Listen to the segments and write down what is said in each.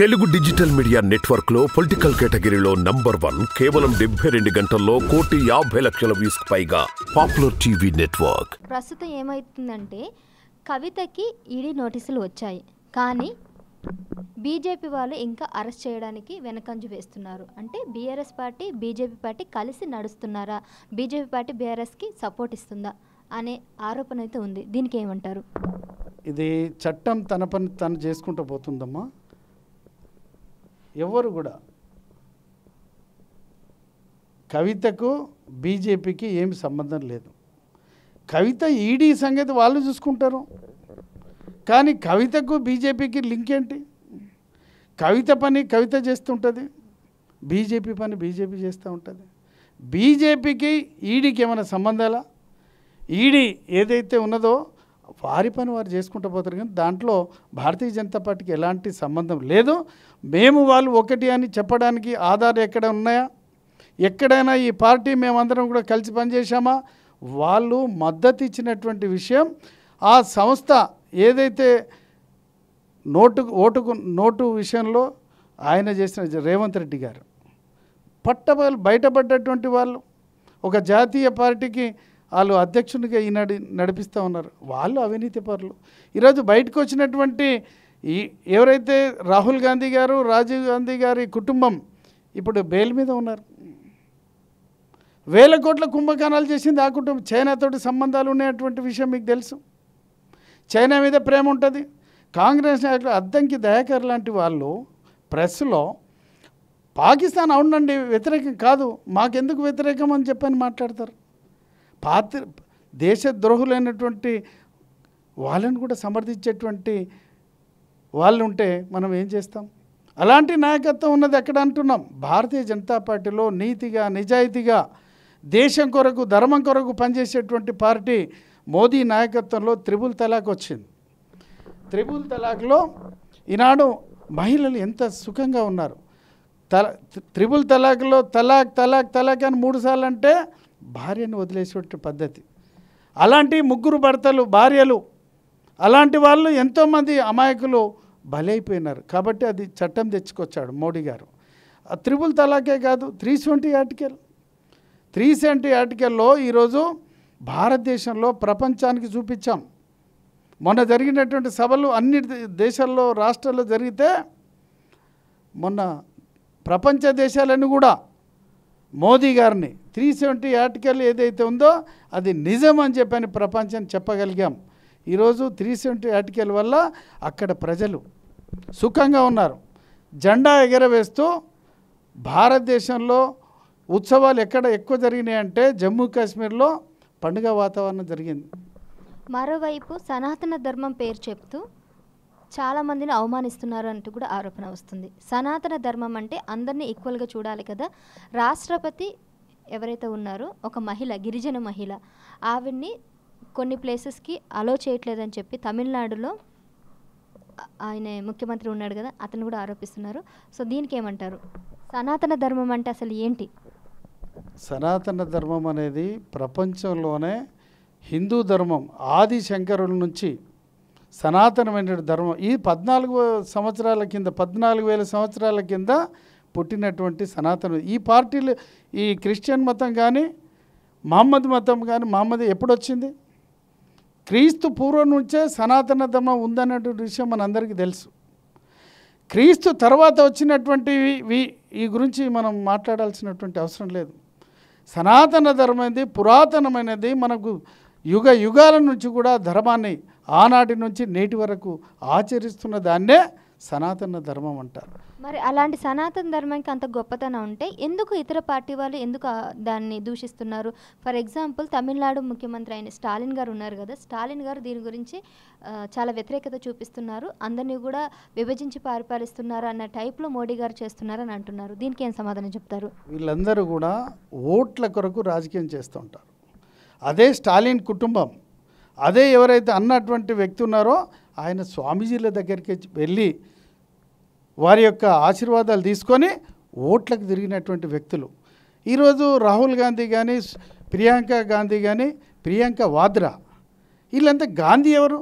Telugu digital media network లో political కేటగిరీలో number one కేవలం డెబ్బై రెండు గంటల్లో కోటి యాభై లక్షల వ్యూస్ పైగా పాపులర్ టీవీ నెట్వర్క్ ప్రస్తుతం ఏమవుతుందంటే కవితకి ఈడీ నోటీసులు వచ్చాయి కానీ బీజేపీ వాళ్ళు ఇంకా అరెస్ట్ చేయడానికి వెనకంజు వేస్తున్నారు అంటే బీఆర్ఎస్ పార్టీ బీజేపీ పార్టీ కలిసి నడుస్తున్నారా బీజేపీ పార్టీ బీఆర్ఎస్కి సపోర్ట్ ఇస్తుందా అనే ఆరోపణ అయితే ఉంది దీనికి ఏమంటారు ఇది చట్టం తన పని తను చేసుకుంటూ పోతుందమ్మా ఎవరు కూడా కవితకు బీజేపీకి ఏమి సంబంధం లేదు కవిత ఈడీ సంగతి వాళ్ళు చూసుకుంటారు కానీ కవితకు బీజేపీకి లింక్ ఏంటి కవిత పని కవిత చేస్తుంటుంది బీజేపీ పని బీజేపీ చేస్తూ ఉంటుంది బీజేపీకి ఈడీకి ఏమైనా సంబంధాలా ఈడీ ఏదైతే ఉన్నదో వారి పని వారు చేసుకుంటూ పోతారు కానీ దాంట్లో భారతీయ జనతా పార్టీకి ఎలాంటి సంబంధం లేదు మేము వాళ్ళు ఒకటి అని చెప్పడానికి ఆధార్ ఎక్కడ ఉన్నాయా ఎక్కడైనా ఈ పార్టీ మేమందరం కూడా కలిసి పనిచేసామా వాళ్ళు మద్దతు ఇచ్చినటువంటి విషయం ఆ సంస్థ ఏదైతే నోటు ఓటుకు నోటు విషయంలో ఆయన చేసిన రేవంత్ రెడ్డి గారు పట్ట బయటపడ్డటువంటి వాళ్ళు ఒక జాతీయ పార్టీకి వాళ్ళు అధ్యక్షునిగా ఈనాడు నడిపిస్తూ ఉన్నారు వాళ్ళు అవినీతి పరులు ఈరోజు బయటకు వచ్చినటువంటి ఈ ఎవరైతే రాహుల్ గాంధీ గారు రాజీవ్ గాంధీ గారి కుటుంబం ఇప్పుడు బెయిల్ మీద ఉన్నారు వేల కోట్ల కుంభకోణాలు చేసింది ఆ కుటుంబం చైనాతోటి సంబంధాలు ఉన్నటువంటి విషయం మీకు తెలుసు చైనా మీద ప్రేమ ఉంటుంది కాంగ్రెస్ నాయకులు అద్దంకి దయాకర్ లాంటి వాళ్ళు ప్రెస్లో పాకిస్తాన్ అవునండి వ్యతిరేకం కాదు మాకెందుకు వ్యతిరేకం అని చెప్పని మాట్లాడతారు పాత్ర దేశద్రోహులైనటువంటి వాళ్ళని కూడా సమర్థించేటువంటి వాళ్ళు ఉంటే మనం ఏం చేస్తాం అలాంటి నాయకత్వం ఉన్నది ఎక్కడ అంటున్నాం భారతీయ జనతా పార్టీలో నీతిగా నిజాయితీగా దేశం కొరకు ధర్మం కొరకు పనిచేసేటువంటి పార్టీ మోదీ నాయకత్వంలో త్రిబుల్ తలాక్ వచ్చింది త్రిబుల్ తలాక్లో ఈనాడు మహిళలు ఎంత సుఖంగా ఉన్నారు తల త్రిబుల్ తలాక్లో తలాక్ తలాక్ తలాక్ అని మూడుసార్లు అంటే భార్యను వదిలేసేటువంటి పద్ధతి అలాంటి ముగ్గురు భర్తలు భార్యలు అలాంటి వాళ్ళు ఎంతోమంది అమాయకులు బలైపోయినారు కాబట్టి అది చట్టం తెచ్చుకొచ్చాడు మోడీ గారు త్రిపుల్ తలాకే కాదు three seventy article three seventy ఆర్టికల్లో ఈరోజు భారతదేశంలో ప్రపంచానికి చూపించాం మొన్న జరిగినటువంటి సభలు అన్ని దేశాల్లో రాష్ట్రాల్లో జరిగితే మొన్న ప్రపంచ దేశాలన్నీ కూడా మోదీ గారిని త్రీ సెవెంటీ ఆర్టికల్ ఏదైతే ఉందో అది నిజం అని చెప్పని ప్రపంచం చెప్పగలిగాం ఈరోజు త్రీ సెవెంటీ ఆర్టికల్ వల్ల అక్కడ ప్రజలు సుఖంగా ఉన్నారు జెండా ఎగరవేస్తూ భారతదేశంలో ఉత్సవాలు ఎక్కడ ఎక్కువ జరిగినాయంటే జమ్మూ కాశ్మీర్లో పండుగ వాతావరణం జరిగింది మరోవైపు సనాతన ధర్మం పేరు చెప్తూ చాలామందిని అవమానిస్తున్నారు అంటూ కూడా ఆరోపణ వస్తుంది సనాతన ధర్మం అంటే అందరినీ ఈక్వల్గా చూడాలి కదా రాష్ట్రపతి ఎవరైతే ఉన్నారో ఒక మహిళ గిరిజన మహిళ ఆవిడ్ని కొన్ని ప్లేసెస్కి అలో చేయట్లేదని చెప్పి తమిళనాడులో ఆయన ముఖ్యమంత్రి ఉన్నాడు కదా అతను కూడా ఆరోపిస్తున్నారు సో దీనికి ఏమంటారు సనాతన ధర్మం అంటే అసలు ఏంటి సనాతన ధర్మం అనేది ప్రపంచంలోనే హిందూ ధర్మం ఆది శంకరుల నుంచి సనాతనమైన ధర్మం ఈ పద్నాలుగు సంవత్సరాల కింద పద్నాలుగు వేల సంవత్సరాల కింద పుట్టినటువంటి సనాతన ఈ పార్టీలు ఈ క్రిస్టియన్ మతం కానీ మహమ్మద్ మతం కానీ మహమ్మద్ ఎప్పుడొచ్చింది క్రీస్తు పూర్వం నుంచే సనాతన ధర్మం ఉందన్నటువంటి విషయం మనందరికీ తెలుసు క్రీస్తు తర్వాత వచ్చినటువంటి ఈ గురించి మనం మాట్లాడాల్సినటువంటి అవసరం లేదు సనాతన ధర్మైనది పురాతనమైనది మనకు యుగ యుగాల నుంచి కూడా ధర్మాన్ని ఆనాటి నుంచి నేటి వరకు ఆచరిస్తున్న దాన్నే సనాతన ధర్మం అంటారు మరి అలాంటి సనాతన ధర్మానికి అంత గొప్పతనం ఉంటే ఎందుకు ఇతర పార్టీ వాళ్ళు ఎందుకు దాన్ని దూషిస్తున్నారు ఫర్ ఎగ్జాంపుల్ తమిళనాడు ముఖ్యమంత్రి అయిన స్టాలిన్ గారు ఉన్నారు కదా స్టాలిన్ గారు దీని గురించి చాలా వ్యతిరేకత చూపిస్తున్నారు అందరినీ కూడా విభజించి పరిపాలిస్తున్నారు అన్న టైప్లో మోడీ గారు చేస్తున్నారని అంటున్నారు దీనికి ఏం సమాధానం చెప్తారు వీళ్ళందరూ కూడా ఓట్ల కొరకు రాజకీయం చేస్తూ ఉంటారు అదే స్టాలిన్ కుటుంబం అదే ఎవరైతే అన్నటువంటి వ్యక్తి ఉన్నారో ఆయన స్వామీజీల దగ్గరికి వెళ్ళి వారి యొక్క ఆశీర్వాదాలు తీసుకొని ఓట్లకు తిరిగినటువంటి వ్యక్తులు ఈరోజు రాహుల్ గాంధీ కానీ ప్రియాంక గాంధీ కానీ ప్రియాంక వాద్రా వీళ్ళంతా గాంధీ ఎవరు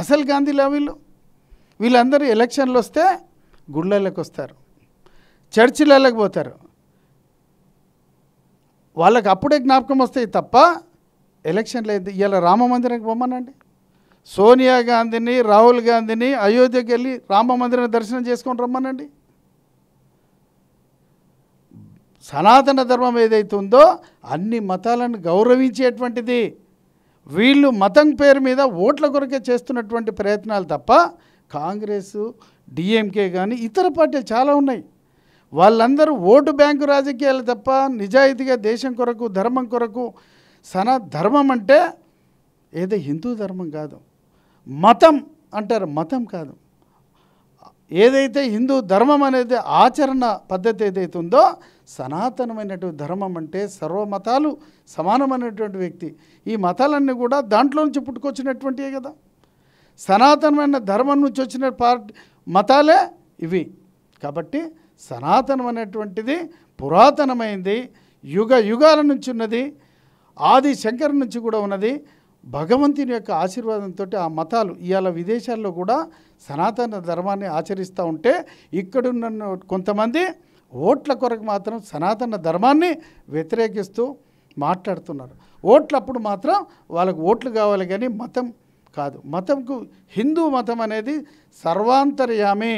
అసలు గాంధీలా వీళ్ళు వీళ్ళందరూ ఎలక్షన్లు వస్తే గుళ్ళకి వస్తారు చర్చిలలోకి పోతారు వాళ్ళకి అప్పుడే జ్ఞాపకం వస్తాయి తప్ప ఎలక్షన్లు అయితే ఇవాళ రామ మందిరానికి పోమ్మనండి సోనియా గాంధీని రాహుల్ గాంధీని అయోధ్యకి వెళ్ళి రామ మందిరం దర్శనం చేసుకొని రమ్మనండి సనాతన ధర్మం ఏదైతే ఉందో అన్ని మతాలను గౌరవించేటువంటిది వీళ్ళు మతం పేరు మీద ఓట్ల కొరకే చేస్తున్నటువంటి ప్రయత్నాలు తప్ప కాంగ్రెస్ డిఎంకే కానీ ఇతర పార్టీలు చాలా ఉన్నాయి వాళ్ళందరూ ఓటు బ్యాంకు రాజకీయాలు తప్ప నిజాయితీగా దేశం కొరకు ధర్మం కొరకు సనా ధర్మం అంటే ఏదో హిందూ ధర్మం కాదు మతం అంటారు మతం కాదు ఏదైతే హిందూ ధర్మం అనేది ఆచరణ పద్ధతి ఏదైతే ఉందో సనాతనమైనటువంటి ధర్మం అంటే సర్వమతాలు సమానమైనటువంటి వ్యక్తి ఈ మతాలన్నీ కూడా దాంట్లో నుంచి పుట్టుకొచ్చినటువంటివే కదా సనాతనమైన ధర్మం నుంచి వచ్చిన మతాలే ఇవి కాబట్టి సనాతనం అనేటువంటిది పురాతనమైంది యుగ యుగాల నుంచి ఉన్నది ఆది శంకర్ నుంచి కూడా ఉన్నది భగవంతుని యొక్క ఆశీర్వాదంతో ఆ మతాలు ఇవాళ విదేశాల్లో కూడా సనాతన ధర్మాన్ని ఆచరిస్తూ ఉంటే ఇక్కడున్న కొంతమంది ఓట్ల కొరకు మాత్రం సనాతన ధర్మాన్ని వ్యతిరేకిస్తూ మాట్లాడుతున్నారు ఓట్లప్పుడు మాత్రం వాళ్ళకు ఓట్లు కావాలి కానీ మతం కాదు మతంకు హిందూ మతం అనేది సర్వాంతర్యామి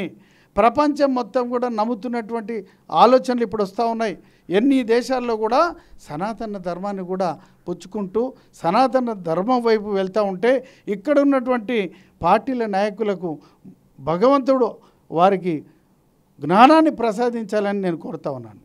ప్రపంచం మొత్తం కూడా నమ్ముతున్నటువంటి ఆలోచనలు ఇప్పుడు వస్తూ ఉన్నాయి ఎన్ని దేశాల్లో కూడా సనాతన ధర్మాన్ని కూడా పుచ్చుకుంటూ సనాతన ధర్మం వైపు వెళ్తూ ఉంటే ఇక్కడ ఉన్నటువంటి పార్టీల నాయకులకు భగవంతుడు వారికి జ్ఞానాన్ని ప్రసాదించాలని నేను కోరుతా ఉన్నాను